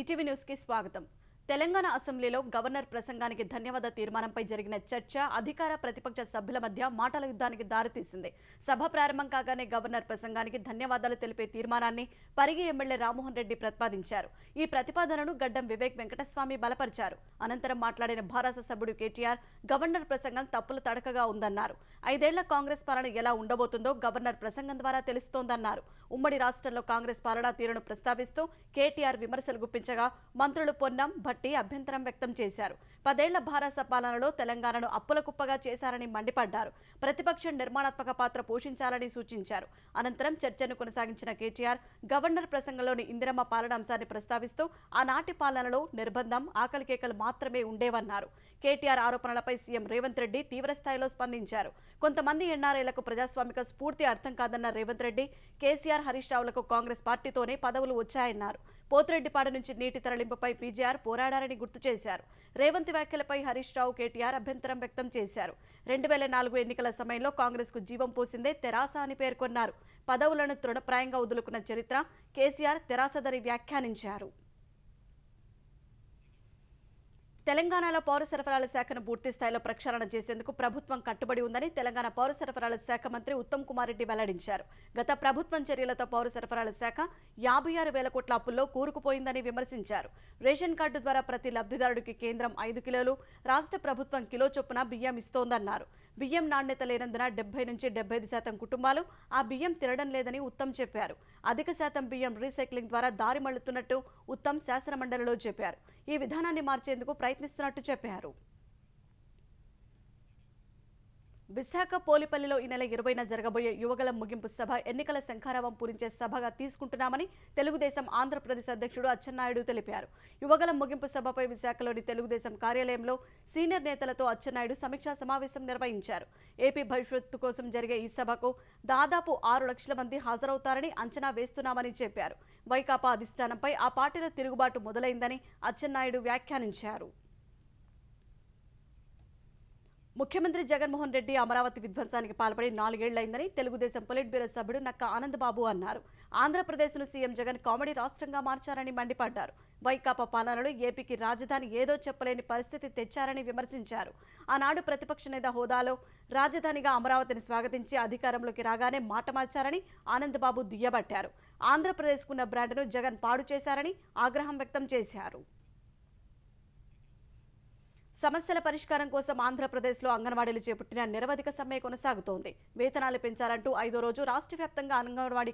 ETV న్యూస్కి స్వాగతం తెలంగాణ అసెంబ్లీలో గవర్నర్ ప్రసంగానికి ధన్యవాద తీర్మానంపై జరిగిన చర్చ అధికార ప్రతిపక్ష సభ్యుల మధ్య మాటల యుద్ధానికి దారితీసింది సభ ప్రారంభం కాగానే గవర్నర్ ప్రసంగానికి ధన్యవాదాలు తెలిపే తీర్మానాన్ని పరిగి ఎమ్మెల్యే రామ్మోహన్ రెడ్డి ప్రతిపాదించారు ఈ ప్రతిపాదనను గడ్డం వివేక్ వెంకటస్వామి బలపరిచారు అనంతరం మాట్లాడిన భారత సభ్యుడు కేటీఆర్ గవర్నర్ ప్రసంగం తప్పులు తడకగా ఉందన్నారు ఐదేళ్ల కాంగ్రెస్ పాలన ఎలా ఉండబోతుందో గవర్నర్ ప్రసంగం ద్వారా తెలుస్తోందన్నారు ఉమ్మడి రాష్ట్రంలో కాంగ్రెస్ పాలనా తీరును ప్రస్తావిస్తూ కేటీఆర్ విమర్శలు గుప్పించగా మంత్రులు పొన్నం భట్ పార్టీ అభ్యంతరం వ్యక్తం చేశారు పదేళ్ల భారత పాలనలో తెలంగాణను అప్పుల కుప్పగా చేశారని మండిపడ్డారు ప్రతిపక్షం నిర్మాణాత్మక పాత్ర పోషించాలని సూచించారు అనంతరం చర్చను కొనసాగించిన కేటీఆర్ గవర్నర్ ప్రసంగంలోని ఇందిరమ్మ పాలన అంశాన్ని ప్రస్తావిస్తూ ఆనాటి పాలనలో నిర్బంధం ఆకలికేకలు మాత్రమే ఉండేవన్నారు కేటీఆర్ ఆరోపణలపై సీఎం రేవంత్ రెడ్డి తీవ్రస్థాయిలో స్పందించారు కొంతమంది ఎన్ఆర్ఐలకు ప్రజాస్వామిక స్ఫూర్తి అర్థం కాదన్న రేవంత్ రెడ్డి కేసీఆర్ హరీష్ రావులకు కాంగ్రెస్ పార్టీతోనే పదవులు వచ్చాయన్నారు పోతిరెడ్డిపాడ నుంచి నీటి తరలింపుపై పీజీఆర్ పోరాడారని గుర్తు చేశారు రేవంత్ వ్యాఖ్యలపై హరీష్ రావు కేటీఆర్ అభ్యంతరం వ్యక్తం చేశారు రెండు నాలుగు ఎన్నికల సమయంలో కు జీవం పోసిందే తెరాస అని పేర్కొన్నారు పదవులను తృణప్రాయంగా వదులుకున్న చరిత్ర కేసీఆర్ తెరాసదని వ్యాఖ్యానించారు తెలంగాణలో పౌర సరఫరాల శాఖను పూర్తి స్థాయిలో ప్రక్షాళన చేసేందుకు ప్రభుత్వం కట్టుబడి ఉందని తెలంగాణ పౌర సరఫరాల శాఖ మంత్రి ఉత్తమ్ కుమార్ రెడ్డి వెల్లడించారు గత ప్రభుత్వం చర్యలతో పౌర సరఫరాల శాఖ యాభై ఆరు వేల కోట్ల అప్పుల్లో కూరుకుపోయిందని విమర్శించారు రేషన్ కార్డు ద్వారా ప్రతి లబ్ధిదారుడికి కేంద్రం ఐదు కిలోలు రాష్ట్ర ప్రభుత్వం కిలో చొప్పున బియ్యం ఇస్తోందన్నారు బియ్యం నాణ్యత లేనందున డెబ్బై నుంచి డెబ్బై శాతం కుటుంబాలు ఆ బియ్యం తినడం లేదని ఉత్తమ్ చెప్పారు అధిక శాతం బియ్యం రీసైక్లింగ్ ద్వారా దారి మళ్లుతున్నట్టు ఉత్తమ్ శాసనమండలిలో చెప్పారు ఈ విధానాన్ని మార్చేందుకు ప్రయత్నిస్తున్నట్టు చెప్పారు విశాఖ పోలిపల్లిలో ఈ నెల ఇరవైన జరగబోయే యువగల ముగింపు సభ ఎన్నికల శంఖారావం పూరించే సభగా తీసుకుంటున్నామని తెలుగుదేశం ఆంధ్రప్రదేశ్ అధ్యక్షుడు అచ్చెన్నాయుడు తెలిపారు యువగల ముగింపు సభపై విశాఖలోని తెలుగుదేశం కార్యాలయంలో సీనియర్ నేతలతో అచ్చెన్నాయుడు సమీక్షా సమావేశం నిర్వహించారు ఏపీ భవిష్యత్తు కోసం జరిగే ఈ సభకు దాదాపు ఆరు లక్షల మంది హాజరవుతారని అంచనా వేస్తున్నామని చెప్పారు వైకాపా అధిష్టానంపై ఆ పార్టీల తిరుగుబాటు మొదలైందని అచ్చెన్నాయుడు వ్యాఖ్యానించారు ముఖ్యమంత్రి జగన్మోహన్ రెడ్డి అమరావతి విధ్వంసానికి పాల్పడి నాలుగేళ్లైందని తెలుగుదేశం పొలిట్ బ్యూరో సభ్యుడు నక్క ఆనందబాబు అన్నారు ఆంధ్రప్రదేశ్ను సీఎం జగన్ కామెడీ రాష్ట్రంగా మార్చారని మండిపడ్డారు వైకాపా పాలనలో ఏపీకి రాజధాని ఏదో చెప్పలేని పరిస్థితి తెచ్చారని విమర్శించారు ఆనాడు ప్రతిపక్ష నేత హోదాలో రాజధానిగా అమరావతిని స్వాగతించి అధికారంలోకి రాగానే మాట మార్చారని ఆనందబాబు దుయ్యబట్టారు ఆంధ్రప్రదేశ్కున్న బ్రాండ్ను జగన్ పాడు చేశారని ఆగ్రహం వ్యక్తం చేశారు సమస్యల పరిష్కారం కోసం ఆంధ్రప్రదేశ్లో అంగన్వాడీలు చేపట్టిన నిరవధిక సమ్మె కొనసాగుతోంది వేతనాలు పెంచాలంటూ ఐదో రోజు రాష్ట్ర వ్యాప్తంగా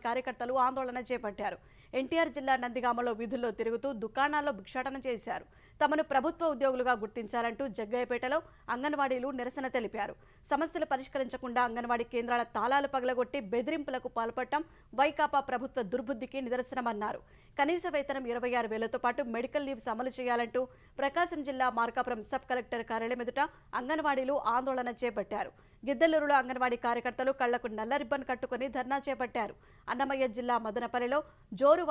కార్యకర్తలు ఆందోళన చేపట్టారు ఎన్టీఆర్ జిల్లా నందిగామలో వీధుల్లో తిరుగుతూ దుకాణాల్లో భిక్షాటన చేశారు తమను ప్రభుత్వ ఉద్యోగులుగా గుర్తించాలంటూ జగ్గయ్యపేటలో అంగన్వాడీలు నిరసన తెలిపారు సమస్యలు పరిష్కరించకుండా అంగన్వాడీ కేంద్రాల తాళాలు పగలగొట్టి బెదిరింపులకు పాల్పడటం వైకాపా ప్రభుత్వ దుర్బుద్ధికి నిదర్శనమన్నారు కనీస వేతనం ఇరవై ఆరు వేలతో పాటు మెడికల్ లీవ్స్ అమలు చేయాలంటూ ప్రకాశం జిల్లా మార్కాపురం సబ్ కలెక్టర్ కార్యాలయం ఎదుట అంగన్వాడీలు ఆందోళన చేపట్టారు గిద్దలూరులో అంగన్వాడీ కార్యకర్తలు కళ్లకు నల్ల రిబ్బన్ కట్టుకుని ధర్నా చేపట్టారు అన్నమయ్య జిల్లా మదనపల్లిలో జోరు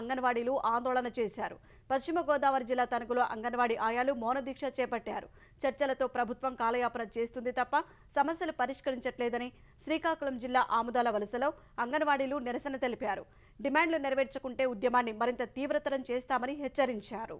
అంగన్వాడీలు ఆందోళన చేశారు పశ్చిమ గోదావరి జిల్లా తణుకులో అంగన్వాడీ ఆయాలు మౌనదీక్ష చేపట్టారు చర్చలతో ప్రభుత్వం కాలయాపన చేస్తుంది తప్ప సమస్యలు పరిష్కరించట్లేదని శ్రీకాకుళం జిల్లా ఆముదాల వలసలో అంగన్వాడీలు నిరసన తెలిపారు డిమాండ్లు నెరవేర్చకుంటే ఉద్యమాన్ని మరింత తీవ్రతరం చేస్తామని హెచ్చరించారు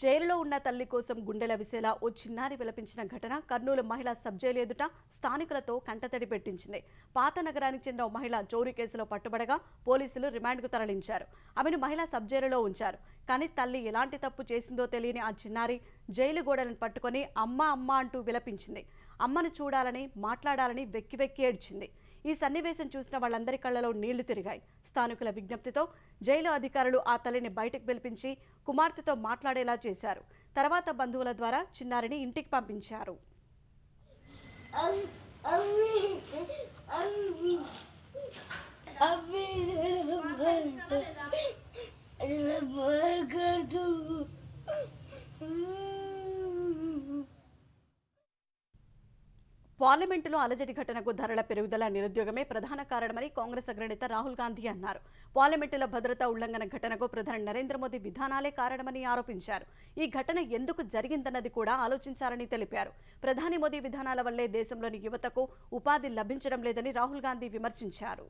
జైలులో ఉన్న తల్లి కోసం గుండెల విసేలా ఓ చిన్నారి విలపించిన ఘటన కర్నూలు మహిళ సబ్ జైలు ఎదుట స్థానికులతో కంటతడి పెట్టించింది పాత నగరానికి చెందిన ఓ మహిళ చోరీ కేసులో పట్టుబడగా పోలీసులు రిమాండ్కు తరలించారు ఆమెను మహిళా సబ్ జైలులో ఉంచారు కానీ తల్లి ఎలాంటి తప్పు చేసిందో తెలియని ఆ చిన్నారి జైలు గోడలను పట్టుకొని అమ్మ అమ్మ అంటూ విలపించింది అమ్మను చూడాలని మాట్లాడాలని వెక్కి వెక్కి ఏడ్చింది ఈ సన్నివేశం చూసిన వాళ్ళందరి కళ్లలో నీళ్లు తిరిగాయి స్థానికుల విజ్ఞప్తితో జైలు అధికారులు ఆ తల్లిని బయటకు పిలిపించి కుమార్తెతో మాట్లాడేలా చేశారు తర్వాత బంధువుల ద్వారా చిన్నారిని ఇంటికి పంపించారు అవి పార్లమెంటులో అలజడి ఘటనకు ధరల పెరుగుదల నిరుద్యోగమే ప్రధాన కారణమని కాంగ్రెస్ అగ్రనేత రాహుల్ గాంధీ అన్నారు పార్లమెంటులో భద్రత ఉల్లంఘన ఘటనకు ప్రధాని నరేంద్ర మోదీ విధానాలే కారణమని ఆరోపించారు ఈ ఘటన ఎందుకు జరిగిందన్నది కూడా ఆలోచించాలని తెలిపారు ప్రధాని మోదీ విధానాల వల్లే దేశంలోని యువతకు ఉపాధి లభించడం లేదని రాహుల్ గాంధీ విమర్శించారు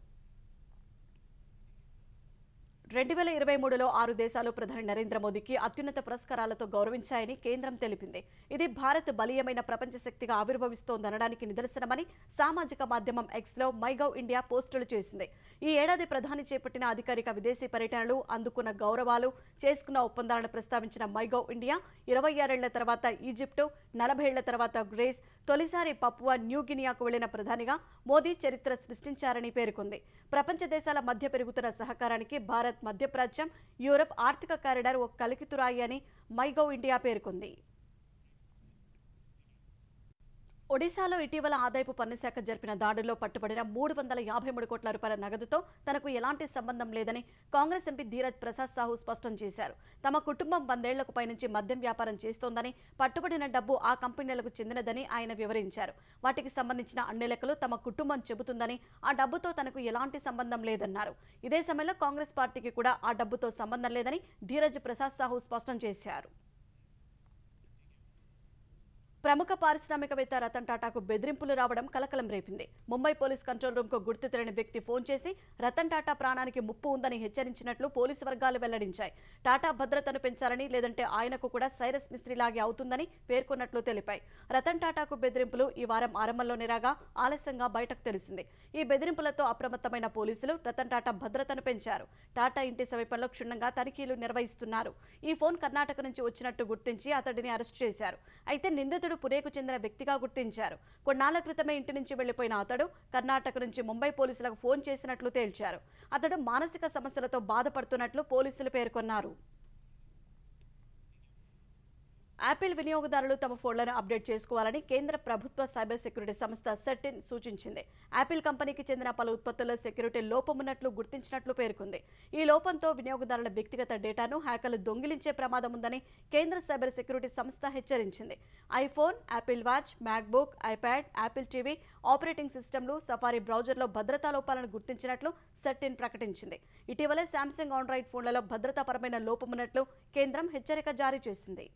రెండు వేల ఇరవై మూడులో ఆరు దేశాలు ప్రధాని నరేంద్ర మోదీకి అత్యున్నత పురస్కారాలతో గౌరవించాయని కేంద్రం తెలిపింది ఇది భారత్ బలీయమైన ప్రపంచ శక్తిగా ఆవిర్భవిస్తోందనడానికి నిదర్శనమని సామాజిక మాధ్యమం ఎక్స్ లో మైగవ్ ఇండియా పోస్టులు చేసింది ఈ ఏడాది ప్రధాని చేపట్టిన అధికారిక విదేశీ పర్యటనలు అందుకున్న గౌరవాలు చేసుకున్న ఒప్పందాలను ప్రస్తావించిన మైగవ్ ఇండియా ఇరవై ఆరేళ్ల తర్వాత ఈజిప్టు నలభై ఏళ్ల తర్వాత గ్రేస్ తొలిసారి న్యూ న్యూగినియాకు వెళ్లిన ప్రధానిగా మోదీ చరిత్ర సృష్టించారని పేర్కొంది ప్రపంచ దేశాల మధ్య పెరుగుతున్న సహకారానికి భారత్ భారత్ మధ్యప్రాచ్యం యూరప్ ఆర్థిక కారిడార్ ఒక కలికితురాయి అని మైగో ఇండియా పేర్కొంది ఒడిశాలో ఇటీవల ఆదాయపు పన్నుశాఖ జరిపిన దాడుల్లో పట్టుబడిన మూడు వందల యాభై మూడు కోట్ల రూపాయల నగదుతో తనకు ఎలాంటి సంబంధం లేదని కాంగ్రెస్ ఎంపీ ధీరజ్ ప్రసాద్ సాహు స్పష్టం చేశారు తమ కుటుంబం వందేళ్లకు పైనుంచి మద్యం వ్యాపారం చేస్తోందని పట్టుబడిన డబ్బు ఆ కంపెనీలకు చెందినదని ఆయన వివరించారు వాటికి సంబంధించిన అన్ని లెక్కలు తమ కుటుంబం చెబుతుందని ఆ డబ్బుతో తనకు ఎలాంటి సంబంధం లేదన్నారు ఇదే సమయంలో కాంగ్రెస్ పార్టీకి కూడా ఆ డబ్బుతో సంబంధం లేదని ధీరజ్ ప్రసాద్ సాహు స్పష్టం చేశారు ప్రముఖ పారిశ్రామికవేత్త రతన్ టాటాకు బెదిరింపులు రావడం కలకలం రేపింది ముంబై పోలీస్ కంట్రోల్ రూమ్ గుర్తు తెలియని వ్యక్తి ఫోన్ చేసి రతన్ టాటా ప్రాణానికి ముప్పు ఉందని హెచ్చరించినట్లు పోలీసు వర్గాలు వెల్లడించాయి టాటా భద్రతను పెంచాలని లేదంటే ఆయనకు కూడా సైరస్ లాగే అవుతుందని పేర్కొన్నట్లు తెలిపాయి రతన్ టాటాకు బెదిరింపులు ఈ వారం ఆరంభంలోనే రాగా ఆలస్యంగా బయటకు తెలిసింది ఈ బెదిరింపులతో అప్రమత్తమైన పోలీసులు రతన్ టాటా భద్రతను పెంచారు టాటా ఇంటి సమీపంలో క్షుణ్ణంగా తనిఖీలు నిర్వహిస్తున్నారు ఈ ఫోన్ కర్ణాటక నుంచి వచ్చినట్టు గుర్తించి అతడిని అరెస్టు చేశారు అయితే నిందితుడు అతడు పుణేకు చెందిన వ్యక్తిగా గుర్తించారు కొన్నాళ్ల క్రితమే ఇంటి నుంచి వెళ్లిపోయిన అతడు కర్ణాటక నుంచి ముంబై పోలీసులకు ఫోన్ చేసినట్లు తేల్చారు అతడు మానసిక సమస్యలతో బాధపడుతున్నట్లు పోలీసులు పేర్కొన్నారు యాపిల్ వినియోగదారులు తమ ఫోన్లను అప్డేట్ చేసుకోవాలని కేంద్ర ప్రభుత్వ సైబర్ సెక్యూరిటీ సంస్థ సెట్టిన్ సూచించింది యాపిల్ కంపెనీకి చెందిన పలు ఉత్పత్తుల్లో సెక్యూరిటీ లోపమున్నట్లు గుర్తించినట్లు పేర్కొంది ఈ లోపంతో వినియోగదారుల వ్యక్తిగత డేటాను హ్యాకర్లు దొంగిలించే ప్రమాదం ఉందని కేంద్ర సైబర్ సెక్యూరిటీ సంస్థ హెచ్చరించింది iPhone Apple watch MacBook iPad Apple TV operating సిస్టమ్లు సఫారీ బ్రౌజర్లో భద్రతా లోపాలను గుర్తించినట్లు సెట్టిన్ ప్రకటించింది ఇటీవలే శాంసంగ్ ఆండ్రాయిడ్ ఫోన్లలో భద్రతాపరమైన లోపమున్నట్లు కేంద్రం హెచ్చరిక జారీ చేసింది